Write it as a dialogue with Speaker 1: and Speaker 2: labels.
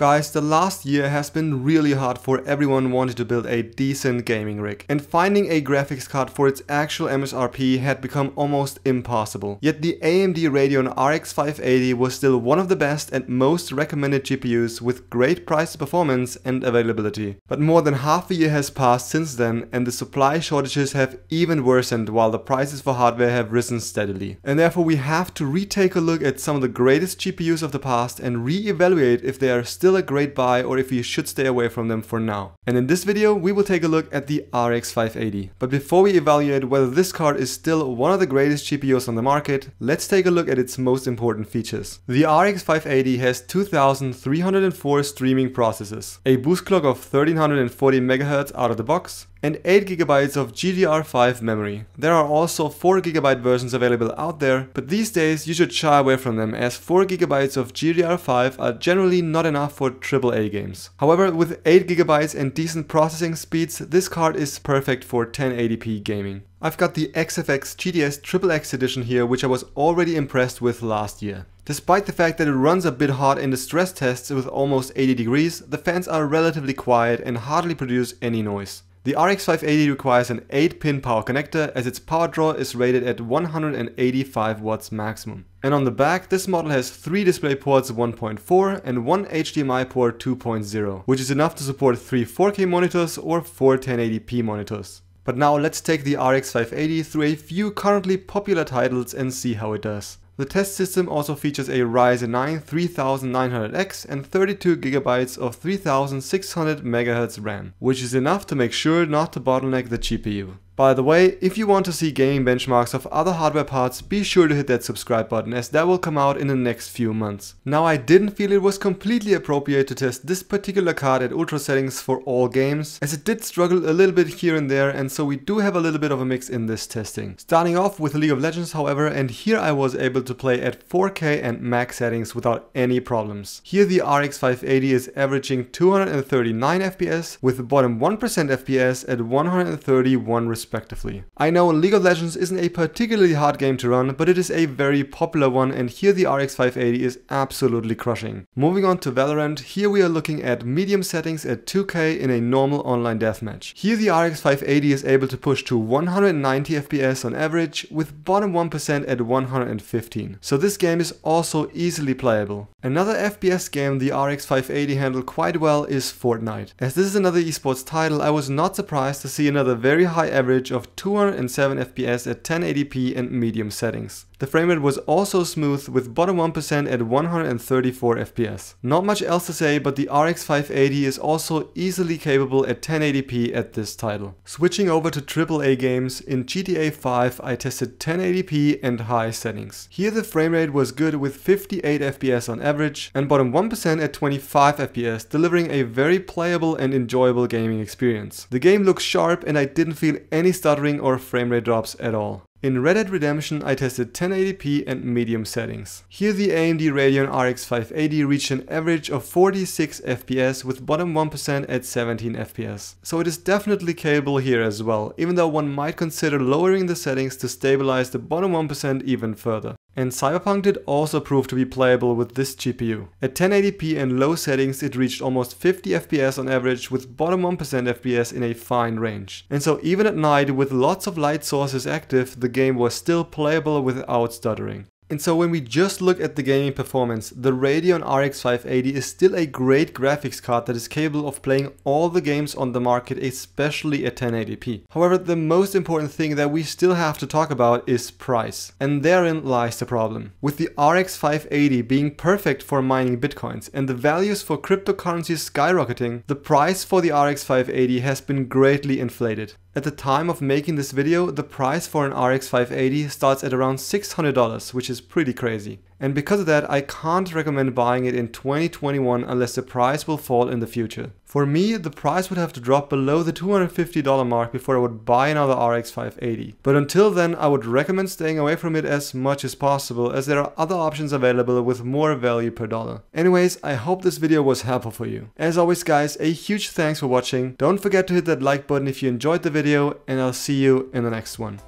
Speaker 1: Guys, the last year has been really hard for everyone wanting to build a decent gaming rig, and finding a graphics card for its actual MSRP had become almost impossible. Yet the AMD Radeon RX 580 was still one of the best and most recommended GPUs with great price performance and availability. But more than half a year has passed since then and the supply shortages have even worsened while the prices for hardware have risen steadily. And therefore we have to retake a look at some of the greatest GPUs of the past and re-evaluate if they are still still a great buy or if you should stay away from them for now. And in this video, we will take a look at the RX 580. But before we evaluate whether this card is still one of the greatest GPUs on the market, let's take a look at its most important features. The RX 580 has 2304 streaming processes, a boost clock of 1340 MHz out of the box, and 8GB of GDR5 memory. There are also 4GB versions available out there, but these days you should shy away from them as 4GB of GDR5 are generally not enough for AAA games. However, with 8GB and decent processing speeds, this card is perfect for 1080p gaming. I've got the XFX GTS XXX edition here which I was already impressed with last year. Despite the fact that it runs a bit hot in the stress tests with almost 80 degrees, the fans are relatively quiet and hardly produce any noise. The RX 580 requires an 8-pin power connector as its power draw is rated at 185 watts maximum. And on the back, this model has 3 display ports 1.4 and 1 HDMI port 2.0, which is enough to support 3 4K monitors or 4 1080p monitors. But now let's take the RX 580 through a few currently popular titles and see how it does. The test system also features a Ryzen 9 3900X and 32GB of 3600MHz RAM, which is enough to make sure not to bottleneck the GPU. By the way, if you want to see gaming benchmarks of other hardware parts, be sure to hit that subscribe button as that will come out in the next few months. Now I didn't feel it was completely appropriate to test this particular card at ultra settings for all games, as it did struggle a little bit here and there and so we do have a little bit of a mix in this testing. Starting off with League of Legends however, and here I was able to play at 4K and max settings without any problems. Here the RX 580 is averaging 239 FPS with the bottom 1% FPS at 131 respectively respectively. I know League of Legends isn't a particularly hard game to run, but it is a very popular one and here the RX 580 is absolutely crushing. Moving on to Valorant, here we are looking at medium settings at 2K in a normal online deathmatch. Here the RX 580 is able to push to 190 FPS on average, with bottom 1% at 115. So this game is also easily playable. Another FPS game the RX 580 handled quite well is Fortnite. As this is another esports title, I was not surprised to see another very high average average of 207 FPS at 1080p and medium settings. The frame rate was also smooth with bottom 1% at 134 FPS. Not much else to say, but the RX 580 is also easily capable at 1080p at this title. Switching over to AAA games, in GTA 5 I tested 1080p and high settings. Here the frame rate was good with 58 FPS on average and bottom 1% at 25 FPS, delivering a very playable and enjoyable gaming experience. The game looks sharp and I didn't feel any stuttering or frame rate drops at all. In Red Dead Redemption I tested 1080p and medium settings. Here the AMD Radeon RX 580 reached an average of 46 FPS with bottom 1% at 17 FPS. So it is definitely capable here as well, even though one might consider lowering the settings to stabilize the bottom 1% even further. And Cyberpunk did also prove to be playable with this GPU. At 1080p and low settings it reached almost 50 FPS on average with bottom 1% FPS in a fine range. And so even at night with lots of light sources active the game was still playable without stuttering. And so when we just look at the gaming performance, the Radeon RX 580 is still a great graphics card that is capable of playing all the games on the market, especially at 1080p. However, the most important thing that we still have to talk about is price. And therein lies the problem. With the RX 580 being perfect for mining bitcoins and the values for cryptocurrencies skyrocketing, the price for the RX 580 has been greatly inflated. At the time of making this video, the price for an RX 580 starts at around $600, which is pretty crazy and because of that I can't recommend buying it in 2021 unless the price will fall in the future. For me, the price would have to drop below the $250 mark before I would buy another RX 580. But until then, I would recommend staying away from it as much as possible as there are other options available with more value per dollar. Anyways, I hope this video was helpful for you. As always guys, a huge thanks for watching. Don't forget to hit that like button if you enjoyed the video and I'll see you in the next one.